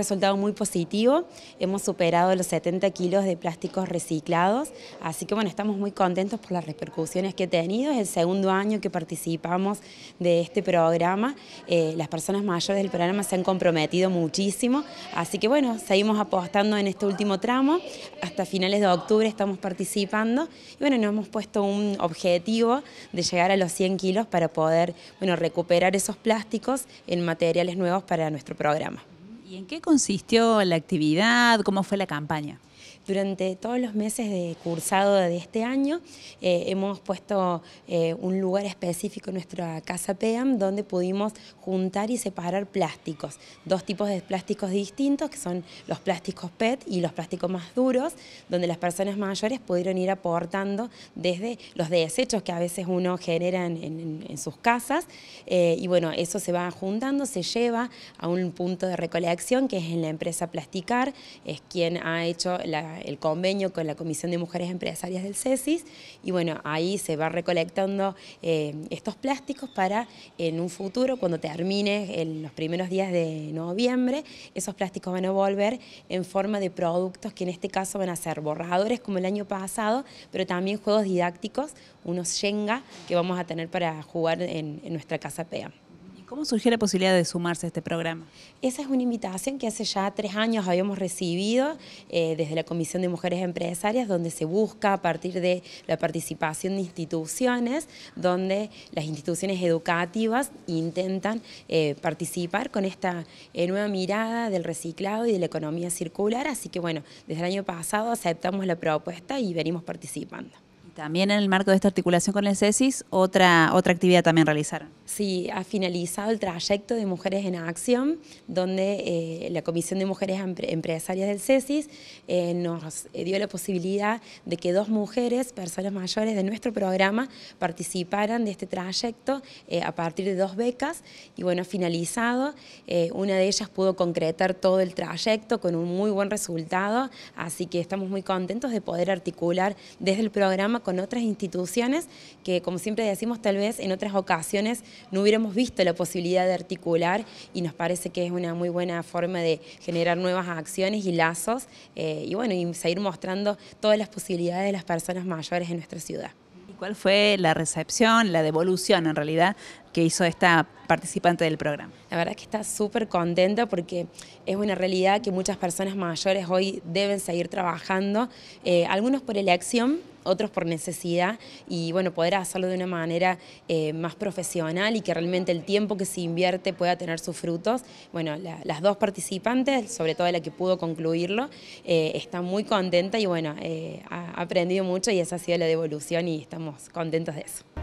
resultado muy positivo. Hemos superado los 70 kilos de plásticos reciclados, así que bueno, estamos muy contentos por las repercusiones que ha tenido. Es el segundo año que participamos de este programa. Eh, las personas mayores del programa se han comprometido muchísimo, así que bueno, seguimos apostando en este último tramo. Hasta finales de octubre estamos participando y bueno, nos hemos puesto un objetivo de llegar a los 100 kilos para poder bueno, recuperar esos plásticos en materiales nuevos para nuestro programa. ¿Y en qué consistió la actividad? ¿Cómo fue la campaña? Durante todos los meses de cursado de este año eh, hemos puesto eh, un lugar específico en nuestra casa PEAM donde pudimos juntar y separar plásticos. Dos tipos de plásticos distintos que son los plásticos PET y los plásticos más duros donde las personas mayores pudieron ir aportando desde los desechos que a veces uno genera en, sus casas eh, y bueno, eso se va juntando, se lleva a un punto de recolección que es en la empresa Plasticar, es quien ha hecho la el convenio con la Comisión de Mujeres Empresarias del CESIS y bueno, ahí se va recolectando eh, estos plásticos para en un futuro, cuando termine en los primeros días de noviembre, esos plásticos van a volver en forma de productos que en este caso van a ser borradores como el año pasado, pero también juegos didácticos, unos Shenga que vamos a tener para jugar en nuestra casa PEA. ¿Cómo surgió la posibilidad de sumarse a este programa? Esa es una invitación que hace ya tres años habíamos recibido eh, desde la Comisión de Mujeres Empresarias, donde se busca a partir de la participación de instituciones, donde las instituciones educativas intentan eh, participar con esta eh, nueva mirada del reciclado y de la economía circular. Así que bueno, desde el año pasado aceptamos la propuesta y venimos participando. También en el marco de esta articulación con el CESIS, otra, otra actividad también realizaron. Sí, ha finalizado el trayecto de Mujeres en Acción, donde eh, la Comisión de Mujeres Empresarias del CESIS eh, nos eh, dio la posibilidad de que dos mujeres, personas mayores de nuestro programa, participaran de este trayecto a partir de dos becas. Y bueno, ha finalizado, una de ellas pudo concretar todo el trayecto con un muy buen resultado, así que estamos muy contentos de poder articular desde el programa con otras instituciones que, como siempre decimos, tal vez en otras ocasiones no hubiéramos visto la posibilidad de articular y nos parece que es una muy buena forma de generar nuevas acciones y lazos eh, y bueno, y seguir mostrando todas las posibilidades de las personas mayores en nuestra ciudad. ¿Y cuál fue la recepción, la devolución en realidad que hizo esta participante del programa. La verdad es que está súper contenta porque es una realidad que muchas personas mayores hoy deben seguir trabajando, eh, algunos por elección, otros por necesidad, y bueno, poder hacerlo de una manera eh, más profesional y que realmente el tiempo que se invierte pueda tener sus frutos. Bueno, las dos participantes, sobre todo la que pudo concluirlo, eh, está muy contenta y bueno, ha aprendido mucho y esa ha sido la devolución y estamos contentos de eso.